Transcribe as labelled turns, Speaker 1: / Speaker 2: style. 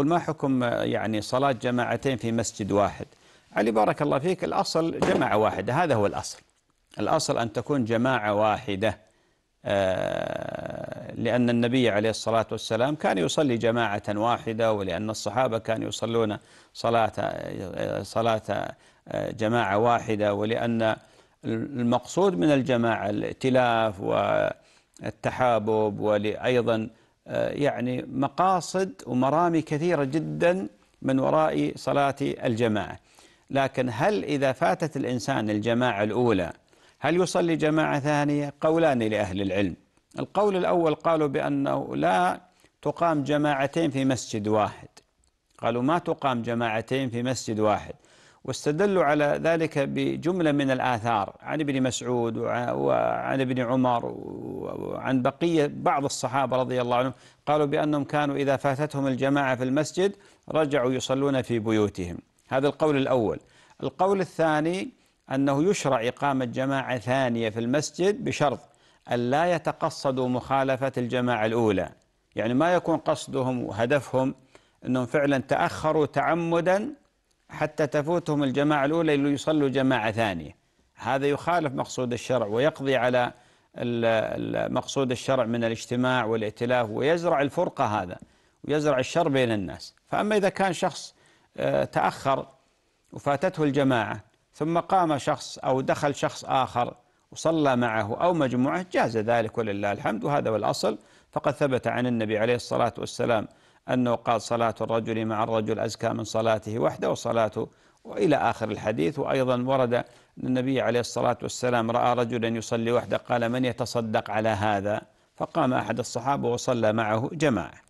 Speaker 1: قل ما حكم يعني صلاة جماعتين في مسجد واحد علي بارك الله فيك الأصل جماعة واحدة هذا هو الأصل الأصل أن تكون جماعة واحدة آه، لأن النبي عليه الصلاة والسلام كان يصلي جماعة واحدة ولأن الصحابة كانوا يصلون صلاة صلاة آه، جماعة واحدة ولأن المقصود من الجماعة الائتلاف والتحابب وأيضا آه، يعني مقاصد ومرامي كثيرة جدا من وراء صلاة الجماعة لكن هل إذا فاتت الإنسان الجماعة الأولى هل يصلي جماعة ثانية قولان لأهل العلم القول الأول قالوا بأنه لا تقام جماعتين في مسجد واحد قالوا ما تقام جماعتين في مسجد واحد واستدلوا على ذلك بجملة من الآثار عن ابن مسعود وعن ابن عمر وعن بقية بعض الصحابة رضي الله عنهم قالوا بأنهم كانوا إذا فاتتهم الجماعة في المسجد رجعوا يصلون في بيوتهم هذا القول الأول القول الثاني أنه يشرع إقامة جماعة ثانية في المسجد بشرط أن لا يتقصدوا مخالفة الجماعة الأولى يعني ما يكون قصدهم وهدفهم أنهم فعلا تأخروا تعمدا حتى تفوتهم الجماعة الأولى ليصلوا جماعة ثانية هذا يخالف مقصود الشرع ويقضي على المقصود الشرع من الاجتماع والائتلاف ويزرع الفرقة هذا ويزرع الشر بين الناس فأما إذا كان شخص آه، تأخر وفاتته الجماعة ثم قام شخص أو دخل شخص آخر وصلى معه أو مجموعة جاز ذلك ولله الحمد وهذا هو الأصل فقد ثبت عن النبي عليه الصلاة والسلام أنه قال صلاة الرجل مع الرجل أزكى من صلاته وحده وصلاته وإلى آخر الحديث وأيضا ورد أن النبي عليه الصلاة والسلام رأى رجلا يصلي وحده قال من يتصدق على هذا فقام أحد الصحابة وصلى معه جماعة